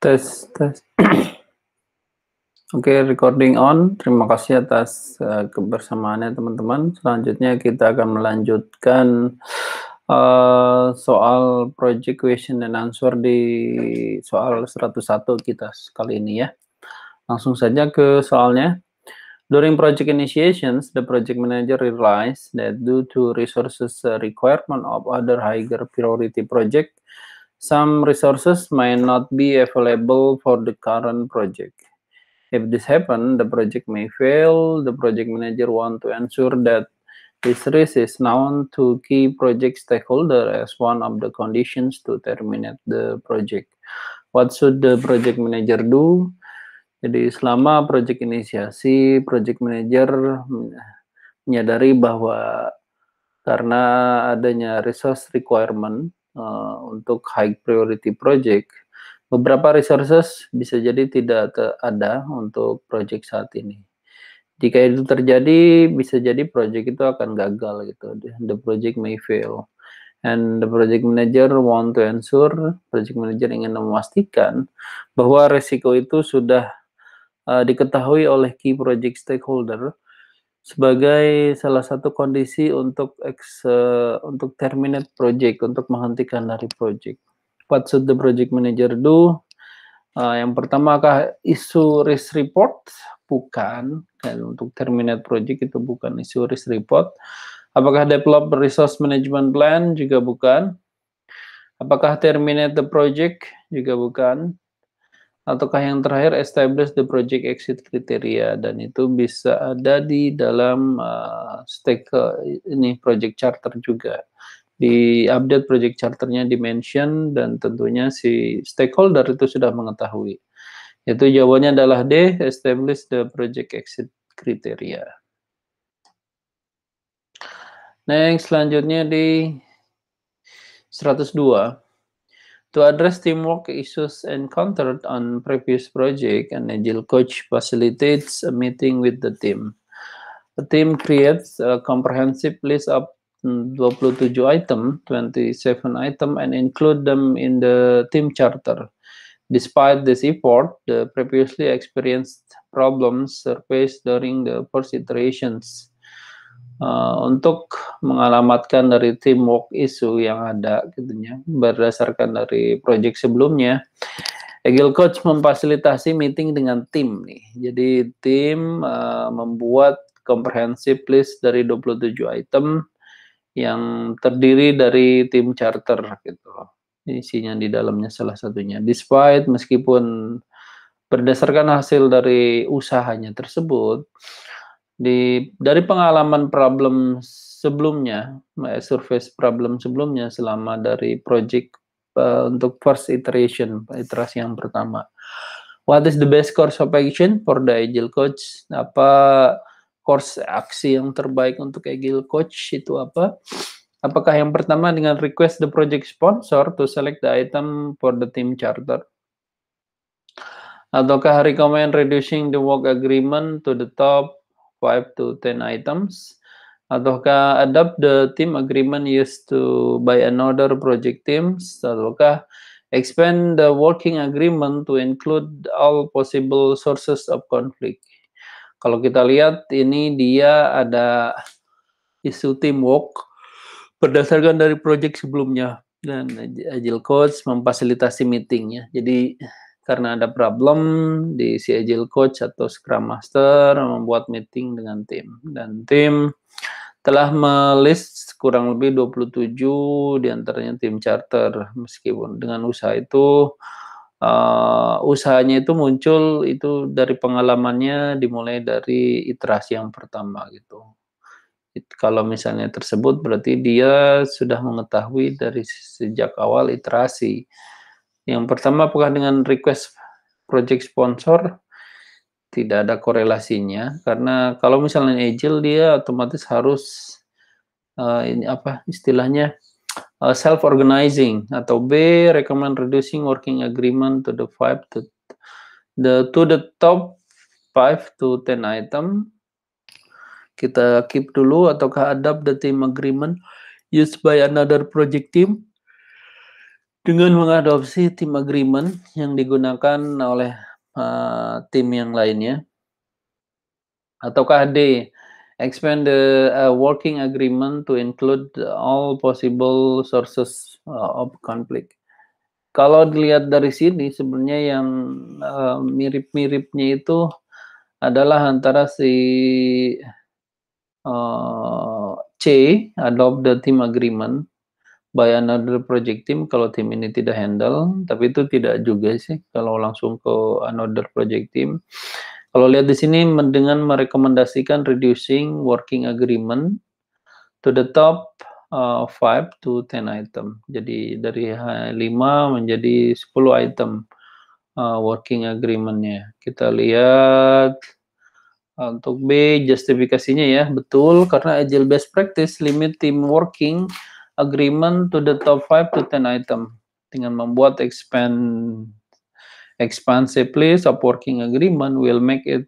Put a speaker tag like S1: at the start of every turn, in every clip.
S1: Tes, tes. Oke, okay, recording on. Terima kasih atas uh, kebersamaannya teman-teman. Selanjutnya kita akan melanjutkan uh, soal project question and answer di soal 101 kita kali ini ya. Langsung saja ke soalnya. During project initiations, the project manager realized that due to resources requirement of other higher priority project, Some resources may not be available for the current project. If this happens, the project may fail. The project manager want to ensure that this risk is known to key project stakeholder as one of the conditions to terminate the project. What should the project manager do? Jadi selama project inisiasi, project manager menyadari bahwa karena adanya resource requirement Eh, untuk high priority project, beberapa resources bisa jadi tidak ada untuk project saat ini. Jika itu terjadi, bisa jadi project itu akan gagal gitu. The project may fail. And the project manager want to ensure, project manager ingin memastikan bahwa resiko itu sudah uh, diketahui oleh key project stakeholder sebagai salah satu kondisi untuk ex, uh, untuk terminate project untuk menghentikan dari project. What should the project manager do? Uh, yang pertama kah isu risk report bukan dan untuk terminate project itu bukan isu risk report. Apakah develop resource management plan juga bukan. Apakah terminate the project juga bukan ataukah yang terakhir establish the project exit criteria dan itu bisa ada di dalam uh, stake uh, ini project charter juga di update project charternya di mention dan tentunya si stakeholder itu sudah mengetahui itu jawabannya adalah D establish the project exit criteria next selanjutnya di 102 to address teamwork issues encountered on previous project, an agile coach facilitates a meeting with the team. The team creates a comprehensive list of 27 item, 27 item, and include them in the team charter. Despite this effort, the previously experienced problems surfaced during the first iterations uh, untuk mengalamatkan dari tim teamwork isu yang ada gitu ya berdasarkan dari project sebelumnya Agile Coach memfasilitasi meeting dengan tim nih. Jadi tim uh, membuat comprehensive list dari 27 item yang terdiri dari tim charter gitu Isinya di dalamnya salah satunya. Despite meskipun berdasarkan hasil dari usahanya tersebut, di dari pengalaman problem sebelumnya, eh, surface problem sebelumnya selama dari project uh, untuk first iteration, iterasi yang pertama. What is the best course of action for the agile coach? Apa course aksi yang terbaik untuk agile coach itu apa? Apakah yang pertama dengan request the project sponsor to select the item for the team charter? Ataukah recommend reducing the work agreement to the top Five to ten items? Ataukah adapt the team agreement used to by another project teams? Ataukah expand the working agreement to include all possible sources of conflict? Kalau kita lihat ini dia ada isu teamwork berdasarkan dari project sebelumnya dan Agile Coach memfasilitasi meetingnya. Jadi karena ada problem di si agile coach atau scrum master membuat meeting dengan tim dan tim telah melist kurang lebih 27 diantaranya tim charter meskipun dengan usaha itu uh, usahanya itu muncul itu dari pengalamannya dimulai dari iterasi yang pertama gitu It, kalau misalnya tersebut berarti dia sudah mengetahui dari sejak awal iterasi yang pertama apakah dengan request project sponsor? Tidak ada korelasinya karena kalau misalnya agile dia otomatis harus uh, ini apa istilahnya uh, eh, self organizing atau B recommend reducing working agreement to the five to the to the top five to ten item kita keep dulu ataukah adapt the team agreement used by another project team dengan mengadopsi tim agreement yang digunakan oleh uh, tim yang lainnya ataukah D expand the uh, working agreement to include all possible sources uh, of conflict kalau dilihat dari sini sebenarnya yang uh, mirip-miripnya itu adalah antara si uh, C adopt the team agreement by another project team kalau tim ini tidak handle, tapi itu tidak juga sih kalau langsung ke another project team. Kalau lihat di sini dengan merekomendasikan reducing working agreement to the top uh, 5 to 10 item. Jadi dari 5 menjadi 10 item uh, working agreementnya. Kita lihat uh, untuk B justifikasinya ya betul karena agile best practice limit team working agreement to the top 5 to 10 item dengan membuat expand expansive list of working agreement will make it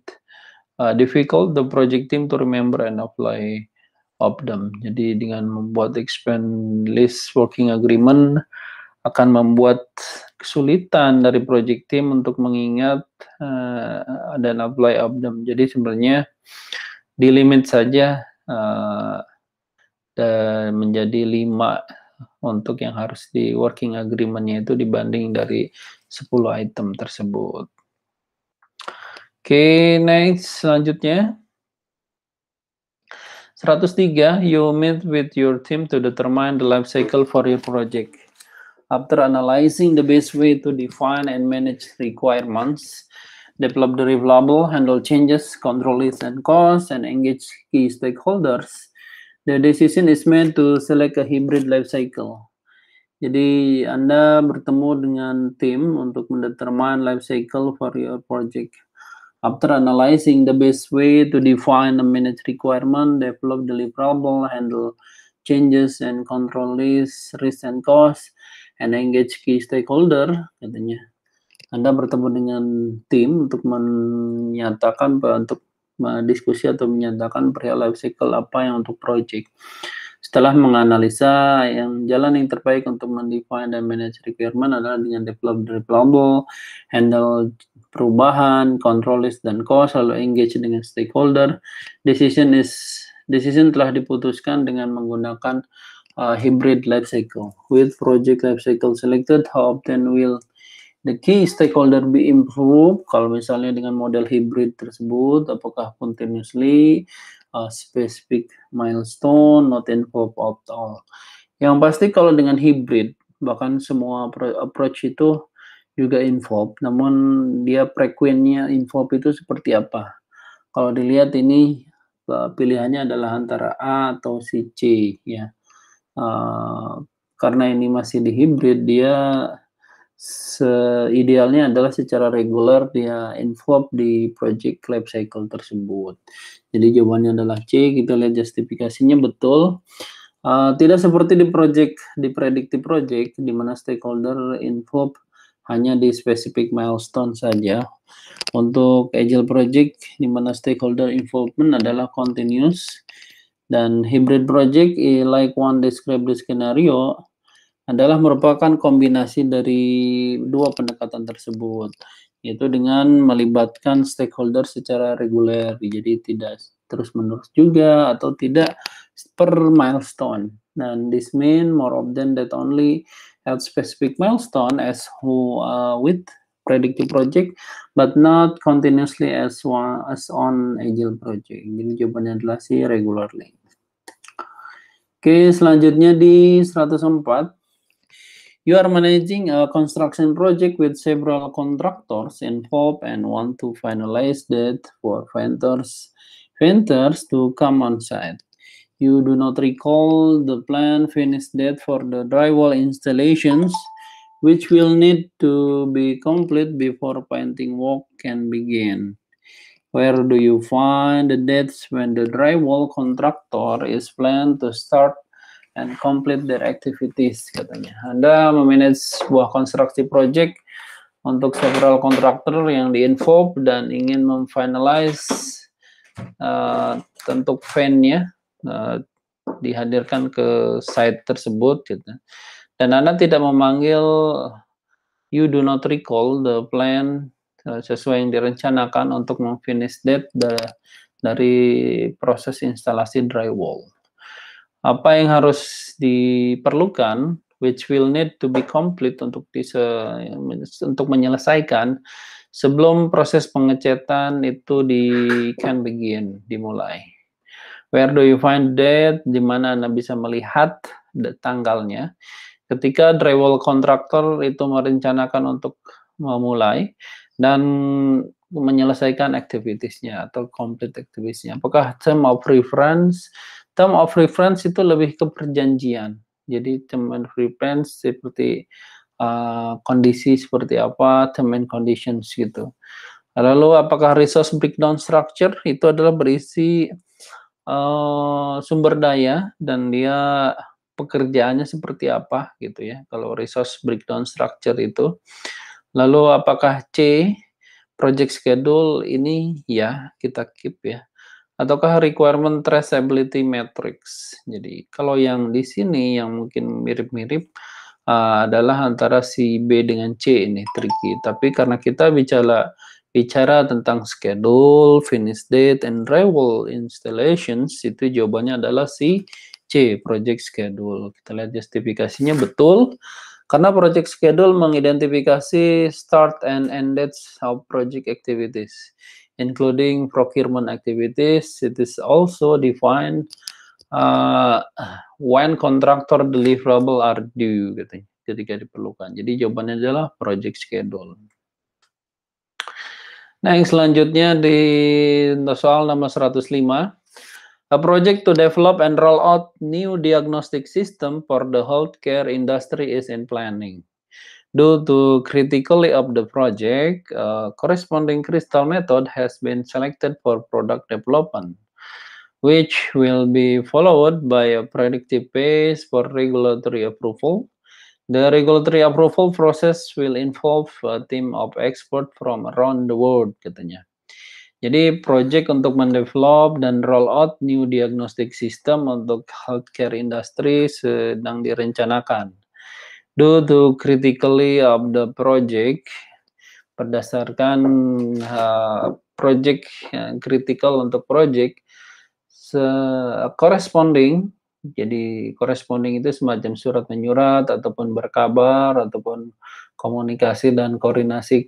S1: uh, difficult the project team to remember and apply of them. Jadi dengan membuat expand list working agreement akan membuat kesulitan dari project team untuk mengingat uh, dan apply of them. Jadi sebenarnya di limit saja uh, dan menjadi lima untuk yang harus di working agreementnya itu dibanding dari 10 item tersebut. Oke, okay, next selanjutnya 103 you meet with your team to determine the life cycle for your project. After analyzing the best way to define and manage requirements, develop the reviewable, handle changes, control risks and costs, and engage key stakeholders The decision is made to select a hybrid life cycle. Jadi Anda bertemu dengan tim untuk mendetermine life cycle for your project. After analyzing the best way to define the manage requirement, develop deliverable, handle changes and control risk, risk and cost, and engage key stakeholder, katanya. Anda bertemu dengan tim untuk menyatakan untuk diskusi atau menyatakan perihal life cycle apa yang untuk project. Setelah menganalisa yang jalan yang terbaik untuk mendefine dan manage requirement adalah dengan develop deployable, handle perubahan, control list dan cost, lalu engage dengan stakeholder. Decision is decision telah diputuskan dengan menggunakan uh, hybrid life cycle. With project life cycle selected, how often will The key stakeholder be improved kalau misalnya dengan model hybrid tersebut, apakah continuously, uh, specific milestone, not involved at all. Yang pasti kalau dengan hybrid, bahkan semua approach itu juga involved, namun dia frekuennya involved itu seperti apa. Kalau dilihat ini uh, pilihannya adalah antara A atau si C ya. Uh, karena ini masih di hybrid, dia seidealnya adalah secara reguler dia involved di project life cycle tersebut. Jadi jawabannya adalah C. Kita lihat justifikasinya betul. Uh, tidak seperti di project di predictive project di mana stakeholder involved hanya di specific milestone saja. Untuk agile project di mana stakeholder involvement adalah continuous dan hybrid project eh, like one described the scenario adalah merupakan kombinasi dari dua pendekatan tersebut, yaitu dengan melibatkan stakeholder secara reguler, jadi tidak terus-menerus juga atau tidak per milestone. dan this mean more of often that only at specific milestone as who uh, with predictive project, but not continuously as one as on agile project. Jadi jawabannya adalah si regularly. Oke, selanjutnya di 104 You are managing a construction project with several contractors involved and want to finalize that for vendors, vendors to come on site. You do not recall the plan finish date for the drywall installations, which will need to be complete before painting work can begin. Where do you find the dates when the drywall contractor is planned to start and complete their activities katanya. Anda memanage sebuah konstruksi project untuk several contractor yang diinfo dan ingin memfinalize uh, tentu fan-nya uh, eh, dihadirkan ke site tersebut gitu. Dan Anda tidak memanggil you do not recall the plan eh, sesuai yang direncanakan untuk memfinish that the, dari proses instalasi drywall apa yang harus diperlukan which will need to be complete untuk dise, untuk menyelesaikan sebelum proses pengecetan itu di can begin dimulai. Where do you find that? Di mana Anda bisa melihat tanggalnya. Ketika drywall contractor itu merencanakan untuk memulai dan menyelesaikan aktivitasnya atau complete aktivitasnya. Apakah term of reference term of reference itu lebih ke perjanjian jadi term and reference seperti uh, kondisi seperti apa term and conditions gitu lalu apakah resource breakdown structure itu adalah berisi uh, sumber daya dan dia pekerjaannya seperti apa gitu ya kalau resource breakdown structure itu lalu apakah C project schedule ini ya kita keep ya ataukah requirement traceability matrix. Jadi kalau yang di sini yang mungkin mirip-mirip uh, adalah antara si B dengan C ini tricky. Tapi karena kita bicara bicara tentang schedule, finish date, and arrival installations itu jawabannya adalah si C project schedule. Kita lihat justifikasinya betul. Karena project schedule mengidentifikasi start and end dates of project activities including procurement activities, it is also defined uh, when contractor deliverable are due katanya ketika diperlukan. Jadi jawabannya adalah project schedule. Nah, yang selanjutnya di soal nomor 105 A project to develop and roll out new diagnostic system for the healthcare industry is in planning. Due to critically of the project, uh, corresponding crystal method has been selected for product development, which will be followed by a predictive phase for regulatory approval. The regulatory approval process will involve a team of expert from around the world, katanya. Jadi project untuk mendevelop dan roll out new diagnostic system untuk healthcare industry sedang direncanakan. Due to critically of the project, berdasarkan uh, project uh, critical untuk project se corresponding jadi corresponding itu semacam surat menyurat ataupun berkabar ataupun komunikasi dan koordinasi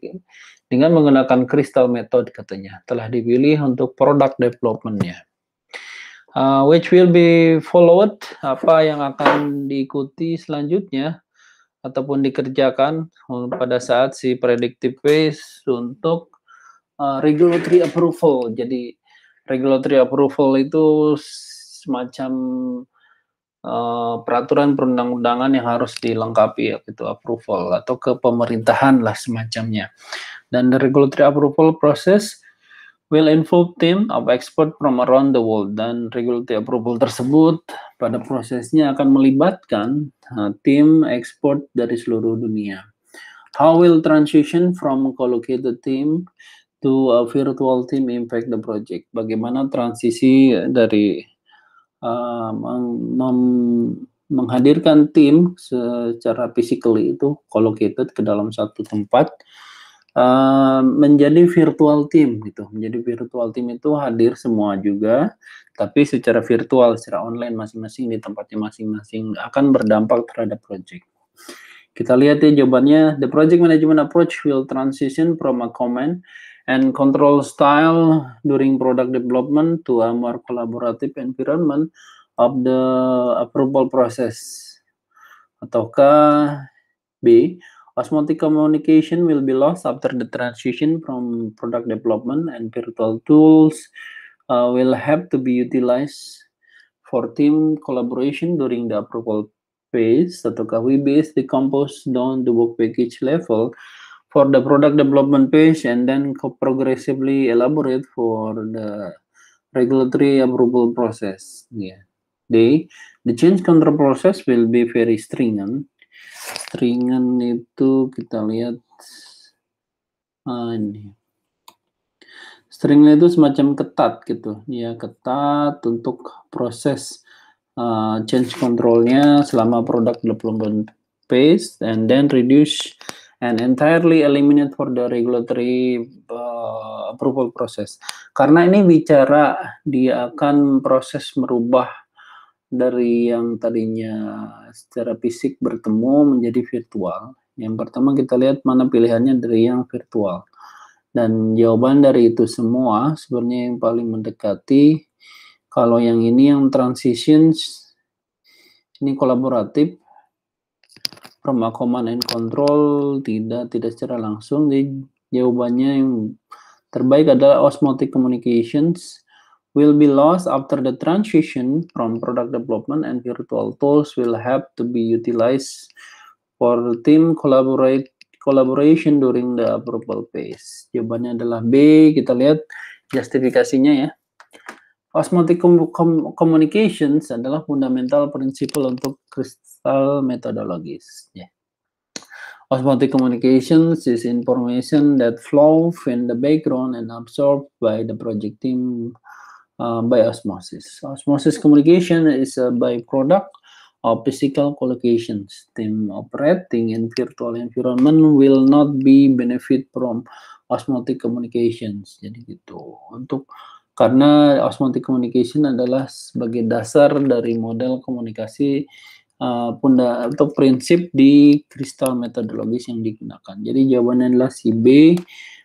S1: dengan menggunakan crystal method katanya telah dipilih untuk product developmentnya uh, which will be followed apa yang akan diikuti selanjutnya ataupun dikerjakan pada saat si predictive phase untuk uh, regulatory approval. Jadi regulatory approval itu semacam uh, peraturan perundang-undangan yang harus dilengkapi ya, approval atau pemerintahan lah semacamnya. Dan the regulatory approval process Will involve team of expert from around the world dan regulatory approval tersebut pada prosesnya akan melibatkan uh, tim expert dari seluruh dunia. How will transition from collocated team to a virtual team impact the project? Bagaimana transisi dari uh, mem menghadirkan tim secara physically itu collocated ke dalam satu tempat uh, menjadi virtual team gitu. Menjadi virtual team itu hadir semua juga, tapi secara virtual, secara online masing-masing di tempatnya masing-masing akan berdampak terhadap project. Kita lihat ya jawabannya, the project management approach will transition from a command and control style during product development to a more collaborative environment of the approval process. Ataukah B, Osmotic communication will be lost after the transition from product development and virtual tools uh, will have to be utilized for team collaboration during the approval phase. Ataukah we base the compost down the work package level for the product development phase and then progressively elaborate for the regulatory approval process. Yeah. They, the change control process will be very stringent Stringan itu kita lihat ah, ini. Stringan itu semacam ketat gitu, ya ketat untuk proses uh, change controlnya selama produk belum paste and then reduce and entirely eliminate for the regulatory uh, approval process. Karena ini bicara dia akan proses merubah dari yang tadinya secara fisik bertemu menjadi virtual. Yang pertama kita lihat mana pilihannya dari yang virtual. Dan jawaban dari itu semua sebenarnya yang paling mendekati kalau yang ini yang transitions ini kolaboratif perma command and control tidak tidak secara langsung di jawabannya yang terbaik adalah osmotic communications will be lost after the transition from product development and virtual tools will have to be utilized for team collaborate collaboration during the approval phase. Jawabannya adalah B. Kita lihat justifikasinya ya. Osmotic communications adalah fundamental principle untuk crystal metodologis. Yeah. Osmotic communications is information that flow in the background and absorbed by the project team uh, by osmosis. Osmosis communication is a byproduct of physical collocations. Team operating in virtual environment will not be benefit from osmotic communications. Jadi gitu. Untuk karena osmotic communication adalah sebagai dasar dari model komunikasi uh, atau prinsip di kristal metodologis yang digunakan. Jadi jawabannya adalah si B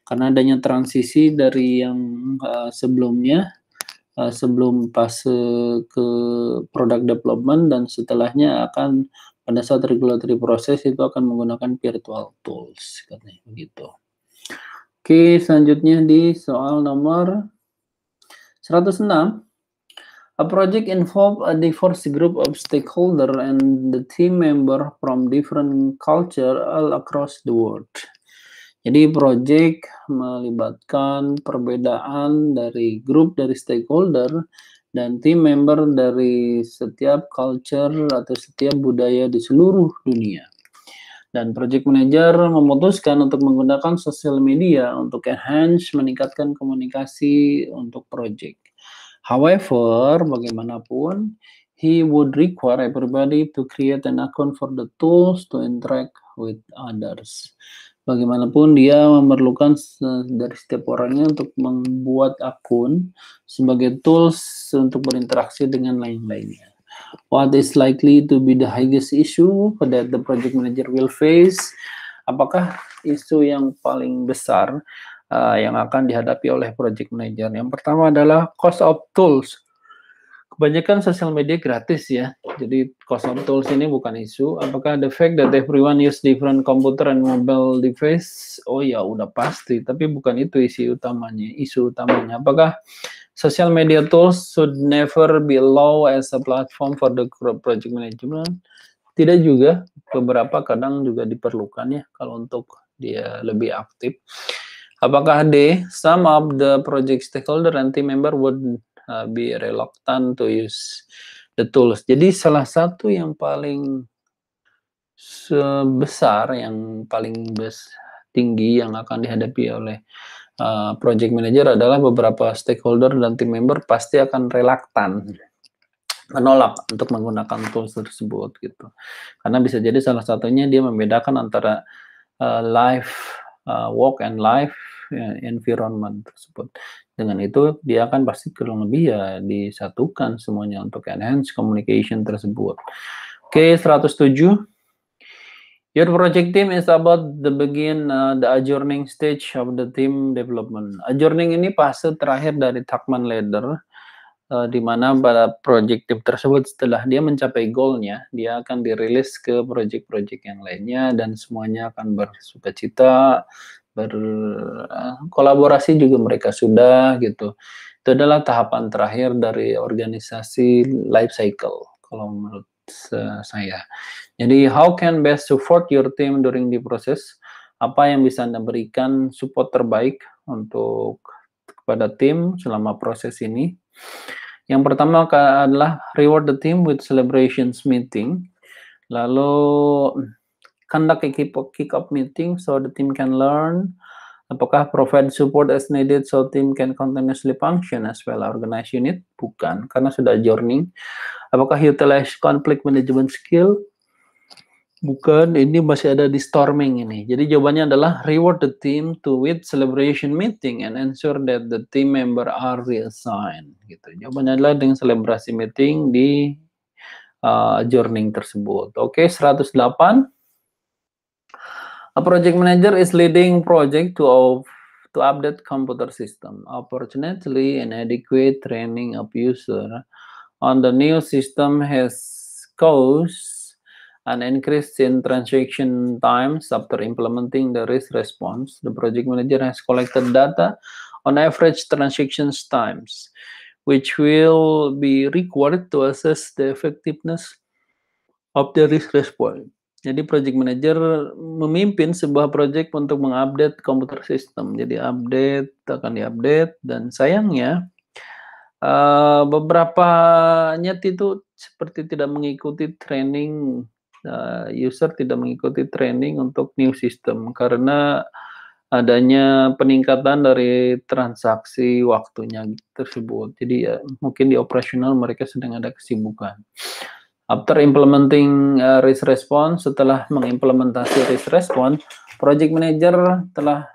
S1: karena adanya transisi dari yang uh, sebelumnya Eh, sebelum fase ke product development dan setelahnya akan pada saat regulatory process itu akan menggunakan virtual tools katanya begitu. Oke, selanjutnya di soal nomor 106 A project involve a diverse group of stakeholder and the team member from different culture all across the world. Jadi project melibatkan perbedaan dari grup dari stakeholder dan tim member dari setiap culture atau setiap budaya di seluruh dunia. Dan project manager memutuskan untuk menggunakan sosial media untuk enhance meningkatkan komunikasi untuk project. However, bagaimanapun, he would require everybody to create an account for the tools to interact with others bagaimanapun dia memerlukan dari setiap orangnya untuk membuat akun sebagai tools untuk berinteraksi dengan lain-lainnya. What is likely to be the highest issue that the project manager will face? Apakah isu yang paling besar uh, yang akan dihadapi oleh project manager? Yang pertama adalah cost of tools. Kebanyakan sosial media gratis ya, jadi custom tools ini bukan isu. Apakah the fact that everyone use different computer and mobile device? Oh ya udah pasti, tapi bukan itu isi utamanya. Isu utamanya apakah social media tools should never be low as a platform for the project management? Tidak juga, beberapa kadang juga diperlukan ya kalau untuk dia lebih aktif. Apakah D, some of the project stakeholder and team member would uh, be reluctant to use the tools. Jadi salah satu yang paling sebesar yang paling bes tinggi yang akan dihadapi oleh uh, project manager adalah beberapa stakeholder dan tim member pasti akan relaktan menolak untuk menggunakan tools tersebut gitu. Karena bisa jadi salah satunya dia membedakan antara uh, eh, live uh, eh, work and live. environment tersebut. Dengan itu dia akan pasti kurang lebih ya disatukan semuanya untuk enhance communication tersebut. Oke, okay, 107. Your project team is about the begin uh, the adjourning stage of the team development. Adjourning ini fase terakhir dari takman leader uh, di mana pada project team tersebut setelah dia mencapai goalnya, dia akan dirilis ke project-project yang lainnya dan semuanya akan bersuka cita berkolaborasi eh, juga mereka sudah gitu. Itu adalah tahapan terakhir dari organisasi life cycle kalau menurut saya. Jadi how can best support your team during the process? Apa yang bisa Anda berikan support terbaik untuk kepada tim selama proses ini? Yang pertama adalah reward the team with celebrations meeting. Lalu conduct a kick off meeting so the team can learn. Apakah provide support as needed so team can continuously function as well organize unit? Bukan, karena sudah journey. Apakah utilize conflict management skill? Bukan, ini masih ada di storming ini. Jadi jawabannya adalah reward the team to with celebration meeting and ensure that the team member are reassigned. Gitu. Jawabannya adalah dengan selebrasi meeting di uh, journey tersebut. Oke, okay, 108. A project manager is leading project to of, to update computer system. Unfortunately, an adequate training of user on the new system has caused an increase in transaction times after implementing the risk response. The project manager has collected data on average transactions times, which will be required to assess the effectiveness of the risk response. Jadi project manager memimpin sebuah project untuk mengupdate komputer sistem. Jadi update akan diupdate dan sayangnya uh, beberapa nyet itu seperti tidak mengikuti training uh, user tidak mengikuti training untuk new system karena adanya peningkatan dari transaksi waktunya tersebut. Jadi ya mungkin di operasional mereka sedang ada kesibukan. After implementing uh, risk response, setelah mengimplementasi risk response, project manager telah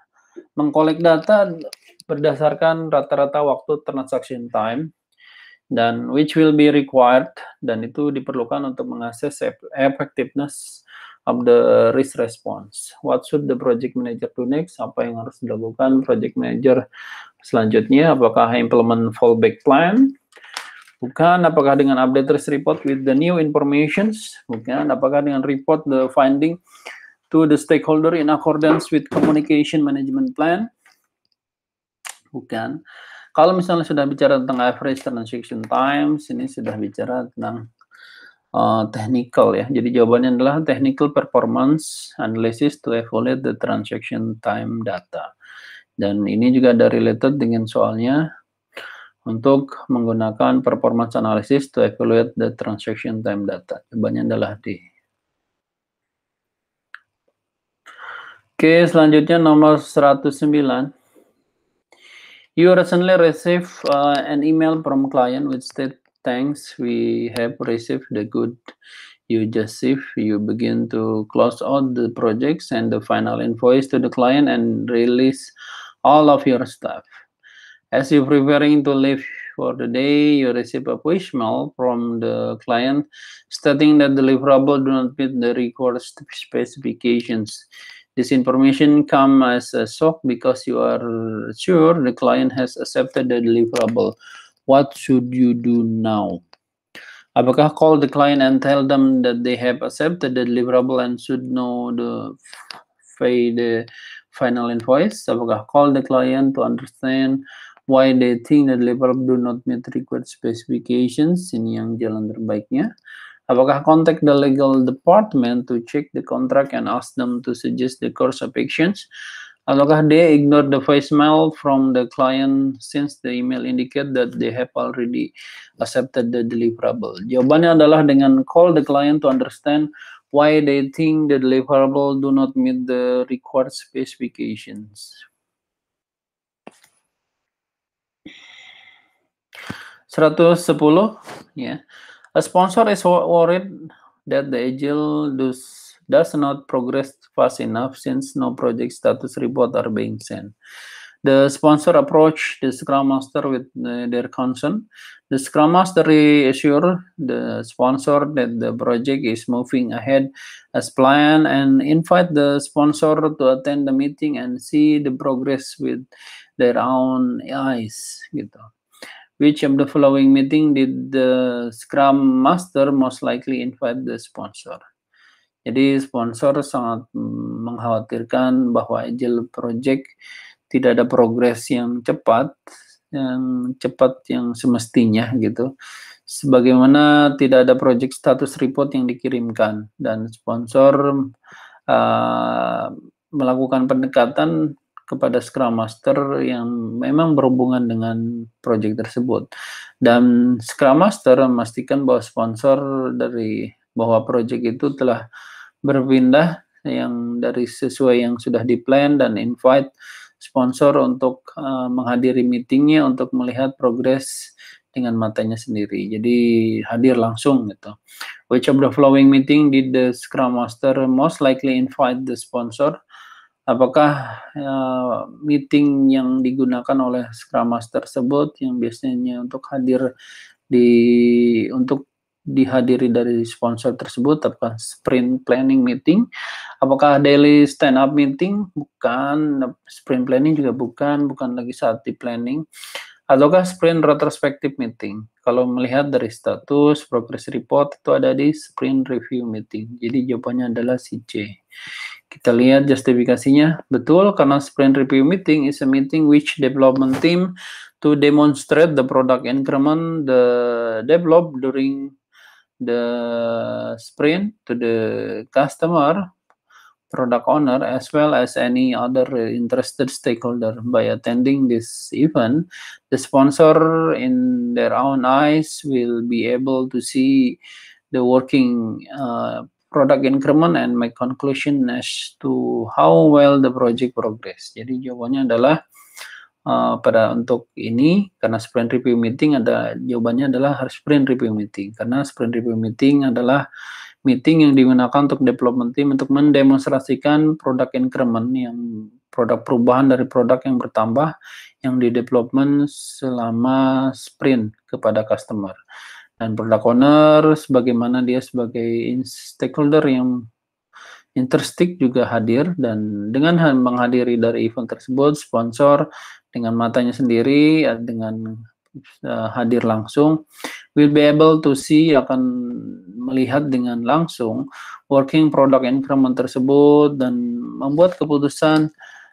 S1: mengkolek data berdasarkan rata-rata waktu transaction time dan which will be required dan itu diperlukan untuk mengakses effectiveness of the risk response. What should the project manager do next? Apa yang harus dilakukan project manager selanjutnya? Apakah implement fallback plan? Bukan apakah dengan update risk report with the new informations? Bukan apakah dengan report the finding to the stakeholder in accordance with communication management plan? Bukan. Kalau misalnya sudah bicara tentang average transaction times, ini sudah bicara tentang uh, technical ya. Jadi jawabannya adalah technical performance analysis to evaluate the transaction time data. Dan ini juga ada related dengan soalnya untuk menggunakan performance analysis to evaluate the transaction time data. Jawabannya adalah D. Oke, selanjutnya nomor 109. You recently received uh, an email from client which state thanks we have received the good you just receive. you begin to close out the projects and the final invoice to the client and release all of your stuff. As you preparing to leave for the day, you receive a voicemail from the client stating that the deliverable do not meet the required specifications. This information come as a shock because you are sure the client has accepted the deliverable. What should you do now? Apakah call the client and tell them that they have accepted the deliverable and should know the pay the final invoice? Apakah call the client to understand why they think that deliverable do not meet required specifications ini yang jalan terbaiknya Apakah contact the legal department to check the contract and ask them to suggest the course of actions? Apakah they ignore the voicemail from the client since the email indicate that they have already accepted the deliverable? Jawabannya adalah dengan call the client to understand why they think the deliverable do not meet the required specifications. 110 ya. Yeah. A sponsor is worried that the agile does does not progress fast enough since no project status report are being sent. The sponsor approach the Scrum Master with uh, their concern. The Scrum Master reassure the sponsor that the project is moving ahead as planned and invite the sponsor to attend the meeting and see the progress with their own eyes. Gitu. Which of the following meeting did the Scrum Master most likely invite the sponsor? Jadi sponsor sangat mengkhawatirkan bahwa agile project tidak ada progres yang cepat, yang cepat yang semestinya gitu. Sebagaimana tidak ada project status report yang dikirimkan dan sponsor uh, melakukan pendekatan kepada Scrum Master yang memang berhubungan dengan proyek tersebut. Dan Scrum Master memastikan bahwa sponsor dari bahwa proyek itu telah berpindah yang dari sesuai yang sudah diplan dan invite sponsor untuk uh, menghadiri meetingnya untuk melihat progres dengan matanya sendiri. Jadi hadir langsung gitu. Which of the following meeting did the Scrum Master most likely invite the sponsor? apakah uh, meeting yang digunakan oleh Scrum Master tersebut yang biasanya untuk hadir di untuk dihadiri dari sponsor tersebut apa sprint planning meeting apakah daily stand up meeting bukan sprint planning juga bukan bukan lagi saat di planning ataukah sprint retrospective meeting. Kalau melihat dari status progress report itu ada di sprint review meeting. Jadi jawabannya adalah si C. Kita lihat justifikasinya. Betul karena sprint review meeting is a meeting which development team to demonstrate the product increment the develop during the sprint to the customer product owner as well as any other interested stakeholder. By attending this event, the sponsor in their own eyes will be able to see the working uh, product increment and my conclusion as to how well the project progress. Jadi jawabannya adalah uh, pada untuk ini karena sprint review meeting ada jawabannya adalah harus sprint review meeting karena sprint review meeting adalah meeting yang digunakan untuk development team untuk mendemonstrasikan produk increment yang produk perubahan dari produk yang bertambah yang di development selama sprint kepada customer dan product owner sebagaimana dia sebagai stakeholder yang Interstik juga hadir dan dengan menghadiri dari event tersebut sponsor dengan matanya sendiri eh, dengan eh, hadir langsung will be able to see akan melihat dengan langsung working product increment tersebut dan membuat keputusan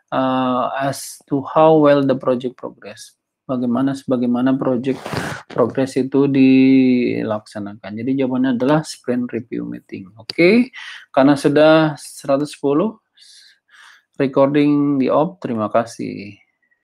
S1: uh, as to how well the project progress bagaimana sebagaimana project progress itu dilaksanakan. Jadi jawabannya adalah sprint review meeting. Oke. Okay? Karena sudah 110 recording di op, terima kasih.